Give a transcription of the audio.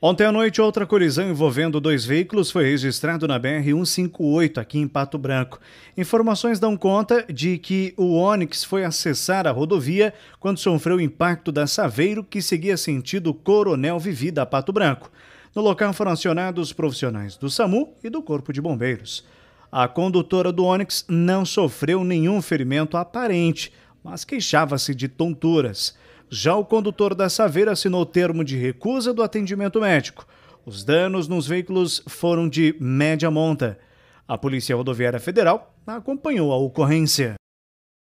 Ontem à noite, outra colisão envolvendo dois veículos foi registrado na BR-158, aqui em Pato Branco. Informações dão conta de que o Onix foi acessar a rodovia quando sofreu o impacto da Saveiro, que seguia sentido Coronel Vivida a Pato Branco. No local foram acionados profissionais do SAMU e do Corpo de Bombeiros. A condutora do Onix não sofreu nenhum ferimento aparente, mas queixava-se de tonturas. Já o condutor da Saveira assinou termo de recusa do atendimento médico. Os danos nos veículos foram de média monta. A Polícia Rodoviária Federal acompanhou a ocorrência.